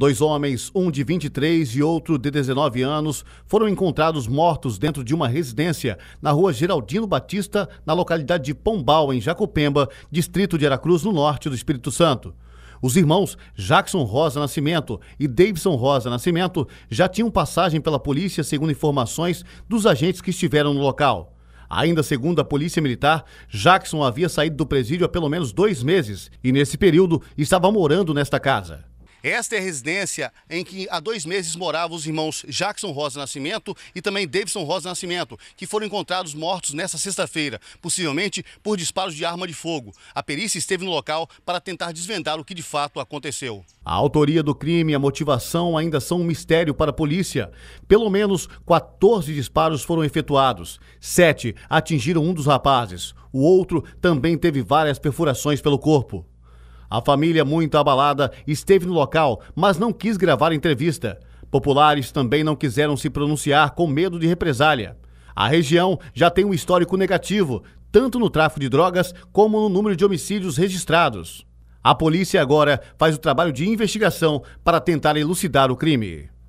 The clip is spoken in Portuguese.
Dois homens, um de 23 e outro de 19 anos, foram encontrados mortos dentro de uma residência na rua Geraldino Batista, na localidade de Pombal, em Jacopemba, distrito de Aracruz, no norte do Espírito Santo. Os irmãos Jackson Rosa Nascimento e Davidson Rosa Nascimento já tinham passagem pela polícia, segundo informações dos agentes que estiveram no local. Ainda segundo a Polícia Militar, Jackson havia saído do presídio há pelo menos dois meses e, nesse período, estava morando nesta casa. Esta é a residência em que há dois meses moravam os irmãos Jackson Rosa Nascimento e também Davidson Rosa Nascimento, que foram encontrados mortos nesta sexta-feira, possivelmente por disparos de arma de fogo. A perícia esteve no local para tentar desvendar o que de fato aconteceu. A autoria do crime e a motivação ainda são um mistério para a polícia. Pelo menos 14 disparos foram efetuados. Sete atingiram um dos rapazes. O outro também teve várias perfurações pelo corpo. A família, muito abalada, esteve no local, mas não quis gravar entrevista. Populares também não quiseram se pronunciar com medo de represália. A região já tem um histórico negativo, tanto no tráfico de drogas como no número de homicídios registrados. A polícia agora faz o trabalho de investigação para tentar elucidar o crime.